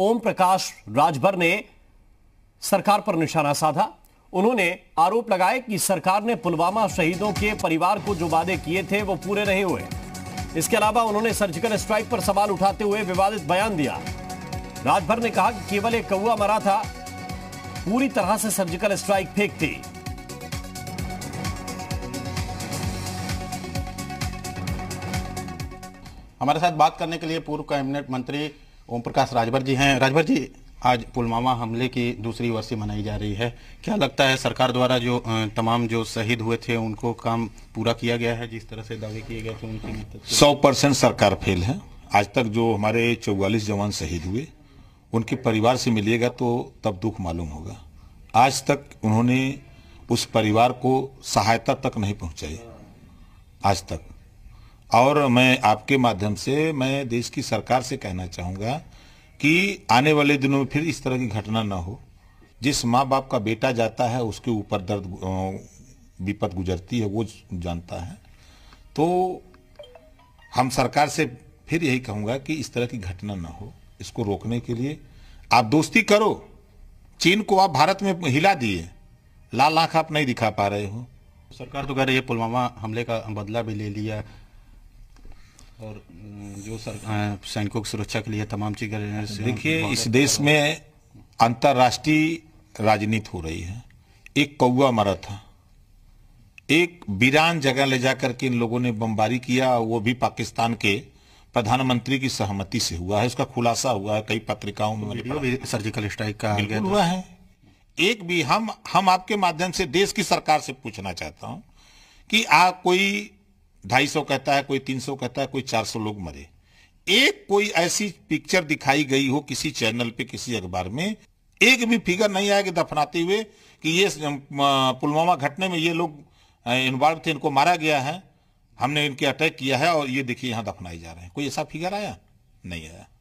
ओम प्रकाश राजभर ने सरकार पर निशाना साधा उन्होंने आरोप लगाया कि सरकार ने पुलवामा शहीदों के परिवार को जो वादे किए थे वो पूरे नहीं हुए इसके अलावा उन्होंने सर्जिकल स्ट्राइक पर सवाल उठाते हुए विवादित बयान दिया राजभर ने कहा कि केवल एक कौआ मरा था पूरी तरह से सर्जिकल स्ट्राइक फेंक थी हमारे साथ बात करने के लिए पूर्व कैबिनेट मंत्री ओम प्रकाश राजभर जी हैं राजभर जी आज पुलवामा हमले की दूसरी वर्षी मनाई जा रही है क्या लगता है सरकार द्वारा जो तमाम जो शहीद हुए थे उनको काम पूरा किया गया है जिस तरह से दावे किए गए थे उनकी सौ परसेंट सरकार फेल है आज तक जो हमारे चौवालीस जवान शहीद हुए उनके परिवार से मिलिएगा तो तब दुख मालूम होगा आज तक उन्होंने उस परिवार को सहायता तक नहीं पहुंचाई आज तक और मैं आपके माध्यम से मैं देश की सरकार से कहना चाहूँगा कि आने वाले दिनों में फिर इस तरह की घटना न हो जिस माँ बाप का बेटा जाता है उसके ऊपर दर्द विपद गुजरती है वो जानता है तो हम सरकार से फिर यही कहूँगा कि इस तरह की घटना ना हो इसको रोकने के लिए आप दोस्ती करो चीन को आप भारत में हिला दिए लाल आँख आप नहीं दिखा पा रहे हो सरकार तो कह रही है पुलवामा हमले का बदला भी ले लिया और जो सर सैनिकों की सुरक्षा के लिए तमाम चीजें देखिए इस अच्छा देश में अंतर्राष्ट्रीय राजनीति हो रही है एक कौआ मरा था एक वीरान जगह ले जाकर के इन लोगों ने बमबारी किया वो भी पाकिस्तान के प्रधानमंत्री की सहमति से हुआ है उसका खुलासा हुआ है कई पत्रिकाओं में तो सर्जिकल स्ट्राइक का हुआ है एक भी हम हम आपके माध्यम से देश की सरकार से पूछना चाहता हूं कि आप कोई ढाई सौ कहता है कोई तीन सौ कहता है कोई चार सौ लोग मरे एक कोई ऐसी पिक्चर दिखाई गई हो किसी चैनल पे किसी अखबार में एक भी फिगर नहीं आएगी दफनाते हुए कि ये पुलवामा घटने में ये लोग इन्वॉल्व थे इनको मारा गया है हमने इनके अटैक किया है और ये देखिए यहां दफनाए जा रहे हैं कोई ऐसा फिगर आया नहीं आया